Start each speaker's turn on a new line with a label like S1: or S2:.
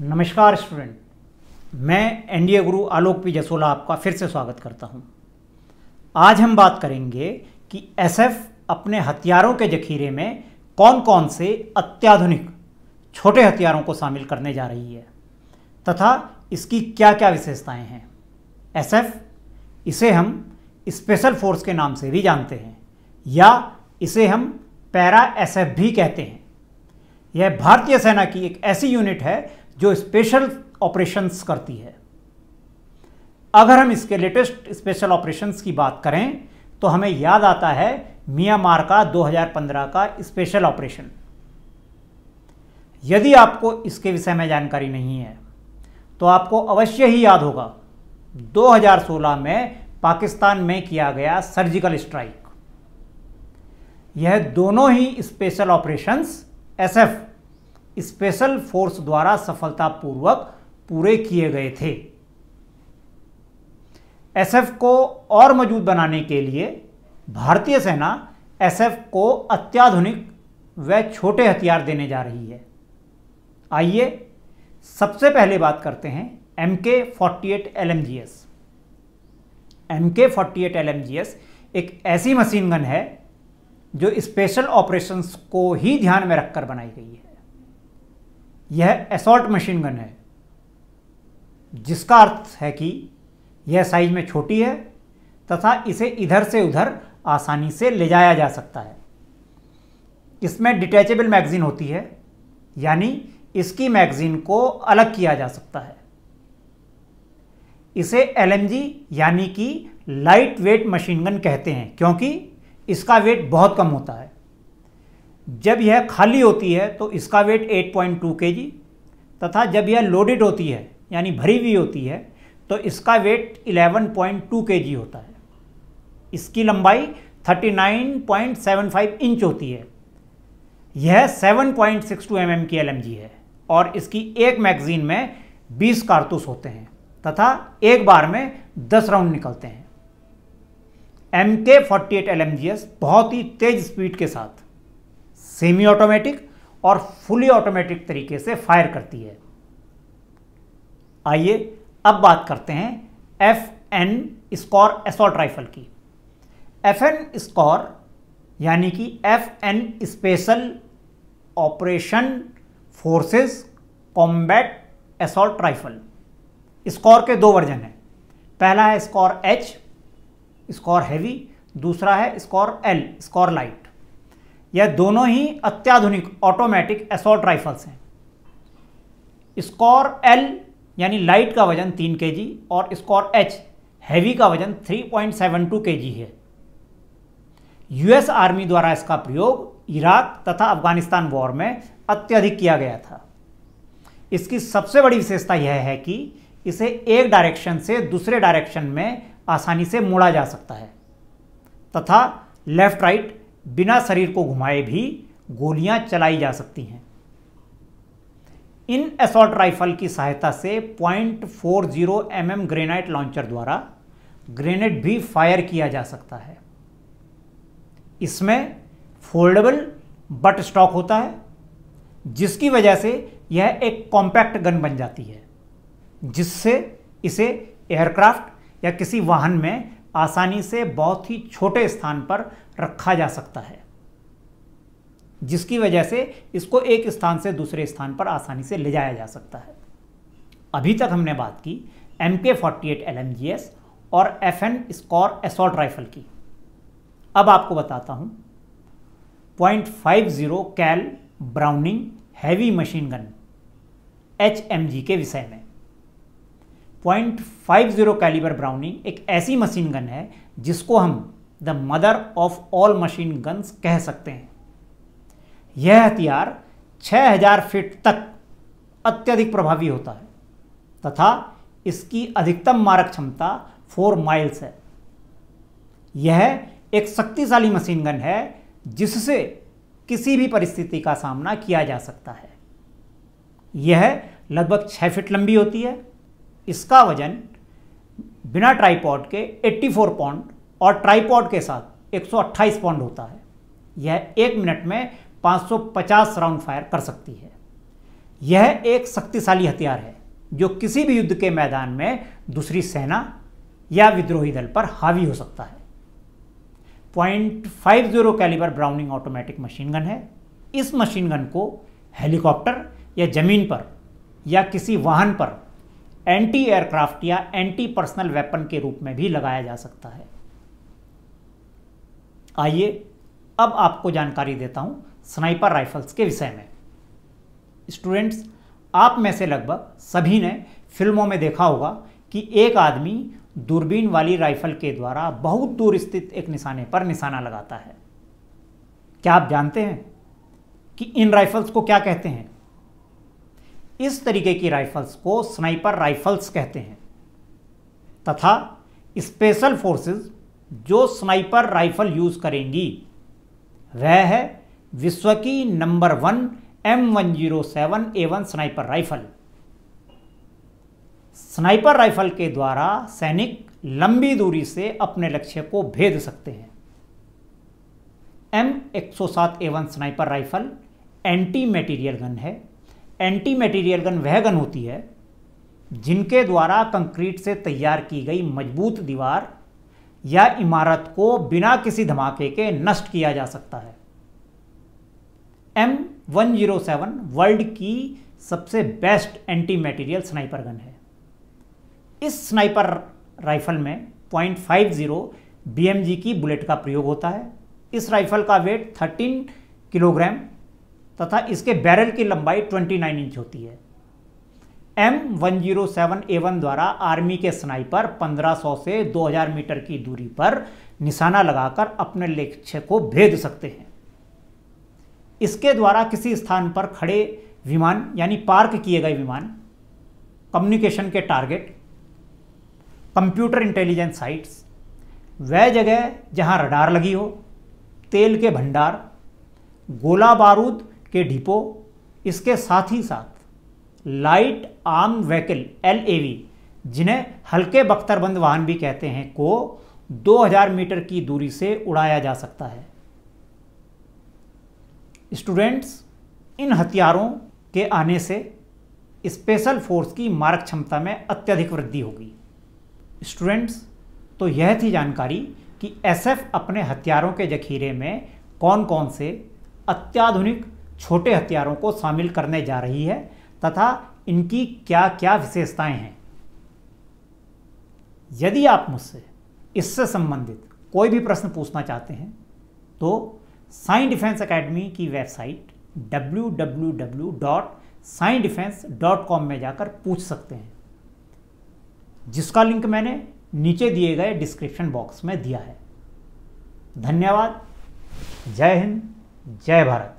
S1: नमस्कार स्टूडेंट मैं एनडीए गुरु आलोक पी जसोला आपका फिर से स्वागत करता हूं। आज हम बात करेंगे कि एसएफ अपने हथियारों के जखीरे में कौन कौन से अत्याधुनिक छोटे हथियारों को शामिल करने जा रही है तथा इसकी क्या क्या विशेषताएं हैं एसएफ इसे हम स्पेशल फोर्स के नाम से भी जानते हैं या इसे हम पैरा एसएफ भी कहते हैं यह भारतीय सेना की एक ऐसी यूनिट है जो स्पेशल ऑपरेशंस करती है अगर हम इसके लेटेस्ट स्पेशल ऑपरेशंस की बात करें तो हमें याद आता है म्यांमार का 2015 का स्पेशल ऑपरेशन यदि आपको इसके विषय में जानकारी नहीं है तो आपको अवश्य ही याद होगा 2016 में पाकिस्तान में किया गया सर्जिकल स्ट्राइक यह दोनों ही special operations SF special force द्वारा सफलतापूर्वक पूरे किए गए थे एसएफ को और मजबूत बनाने के लिए भारतीय सेना एसएफ को अत्याधुनिक व छोटे हथियार देने जा रही है आइए सबसे पहले बात करते हैं M K forty eight L M G S M K forty eight L M G S एक ऐसी मशीन गन है जो स्पेशल ऑपरेशंस को ही ध्यान में रखकर बनाई गई है यह असॉल्ट मशीन गन है जिसका अर्थ है कि यह साइज में छोटी है तथा इसे इधर से उधर आसानी से ले जाया जा सकता है इसमें डिटैचेबल मैगज़ीन होती है यानी इसकी मैगज़ीन को अलग किया जा सकता है इसे एलएमजी यानी कि लाइट वेट मशीन गन कहते हैं क्योंकि इसका वेट बहुत कम होता है जब यह खाली होती है तो इसका वेट 8.2 पॉइंट तथा जब यह लोडेड होती है यानी भरी हुई होती है तो इसका वेट 11.2 पॉइंट होता है इसकी लंबाई 39.75 इंच होती है यह 7.62 पॉइंट mm की एल है और इसकी एक मैगजीन में 20 कारतूस होते हैं तथा एक बार में 10 राउंड निकलते हैं एम के फोर्टी बहुत ही तेज स्पीड के साथ सेमी ऑटोमेटिक और फुली ऑटोमेटिक तरीके से फायर करती है आइए अब बात करते हैं F N SCAR assault rifle की एफ एन स्कॉर यानी कि F N special operation forces combat assault rifle SCAR के दो वर्जन हैं पहला है स्कॉर एच स्कॉर हैवी दूसरा है स्कॉर एल स्कॉर लाइट यह दोनों ही अत्याधुनिक ऑटोमेटिक एसोल्ट राइफल्स हैं स्कॉर एल यानी लाइट का वजन तीन के जी और स्कॉर एच हैवी का वजन 3.72 के जी है यूएस आर्मी द्वारा इसका प्रयोग इराक तथा अफगानिस्तान वॉर में अत्यधिक किया गया था इसकी सबसे बड़ी विशेषता यह है कि इसे एक डायरेक्शन से दूसरे डायरेक्शन में आसानी से मोड़ा जा सकता है तथा लेफ्ट राइट बिना शरीर को घुमाए भी गोलियां चलाई जा सकती हैं इन असॉल्ट राइफल की सहायता से point four zero M M grenade launcher द्वारा ग्रेनेड भी फायर किया जा सकता है इसमें फोल्डेबल बट स्टॉक होता है जिसकी वजह से यह एक कॉम्पैक्ट गन बन जाती है जिससे इसे एयरक्राफ्ट या किसी वाहन में आसानी से बहुत ही छोटे स्थान पर रखा जा सकता है जिसकी वजह से इसको एक स्थान से दूसरे स्थान पर आसानी से ले जाया जा सकता है अभी तक हमने बात की M K forty eight L M G S और F N SCAR assault rifle की अब आपको बताता हूँ point five zero cal Browning heavy machine gun H M G के विषय में point five zero caliber Browning एक ऐसी मशीन गन है जिसको हम the mother of all machine guns कह सकते हैं यह हथियार 6000 फीट तक अत्यधिक प्रभावी होता है तथा इसकी अधिकतम मारक क्षमता 4 माइल्स है यह एक शक्तिशाली मशीन गन है जिससे किसी भी परिस्थिति का सामना किया जा सकता है यह लगभग 6 फीट लंबी होती है इसका वजन बिना ट्राईपॉड के 84 पाउंड और ट्राईपॉड के साथ 128 पाउंड होता है यह एक मिनट में 550 राउंड फायर कर सकती है यह एक शक्तिशाली हथियार है जो किसी भी युद्ध के मैदान में दूसरी सेना या विद्रोही दल पर हावी हो सकता है point five zero caliber Browning automatic machine gun है इस मशीन गन को हेलीकॉप्टर या जमीन पर या किसी वाहन पर एंटी एयरक्राफ्ट या एंटी पर्सनल वेपन के रूप में भी लगाया जा सकता है आइए अब आपको जानकारी देता हूं स्नाइपर राइफल्स के विषय में स्टूडेंट्स आप में से लगभग सभी ने फिल्मों में देखा होगा कि एक आदमी दूरबीन वाली राइफल के द्वारा बहुत दूर स्थित एक निशाने पर निशाना लगाता है क्या आप जानते हैं कि इन राइफल्स को क्या कहते हैं इस तरीके की राइफल्स को स्नाइपर राइफल्स कहते हैं तथा स्पेशल फोर्सेस जो स्नाइपर राइफल यूज़ करेंगी वह है विश्व की number one M one zero seven A one sniper rifle sniper rifle के द्वारा सैनिक लंबी दूरी से अपने लक्ष्य को भेद सकते हैं एम एक सौ सात A one sniper rifle anti material gun है एंटी मटेरियल गन वह गन होती है जिनके द्वारा कंक्रीट से तैयार की गई मजबूत दीवार या इमारत को बिना किसी धमाके के नष्ट किया जा सकता है M one zero seven world की सबसे best anti material sniper gun है इस स्नाइपर राइफल में पॉइंट फाइव जीरो बी की बुलेट का प्रयोग होता है इस राइफल का वेट थर्टीन किलोग्राम तथा इसके बैरल की लंबाई 29 इंच होती है M one zero seven A one द्वारा आर्मी के स्नाइपर 1500 से 2000 मीटर की दूरी पर निशाना लगाकर अपने लक्ष्य को भेद सकते हैं इसके द्वारा किसी स्थान पर खड़े विमान यानी पार्क किए गए विमान कम्युनिकेशन के टारगेट कंप्यूटर इंटेलिजेंस साइट्स वह जगह जहां रडार लगी हो तेल के भंडार गोला बारूद के डिपो इसके साथ ही साथ लाइट आर्म व्हीकल एल जिन्हें हल्के बख्तरबंद वाहन भी कहते हैं को 2000 मीटर की दूरी से उड़ाया जा सकता है स्टूडेंट्स इन हथियारों के आने से स्पेशल फोर्स की मारक क्षमता में अत्यधिक वृद्धि होगी स्टूडेंट्स तो यह थी जानकारी कि एसएफ अपने हथियारों के जखीरे में कौन कौन से अत्याधुनिक छोटे हथियारों को शामिल करने जा रही है तथा इनकी क्या क्या विशेषताएं हैं यदि आप मुझसे इससे संबंधित कोई भी प्रश्न पूछना चाहते हैं तो साइन डिफेंस एकेडमी की वेबसाइट डब्ल्यू में जाकर पूछ सकते हैं जिसका लिंक मैंने नीचे दिए गए डिस्क्रिप्शन बॉक्स में दिया है धन्यवाद जय हिंद जय भारत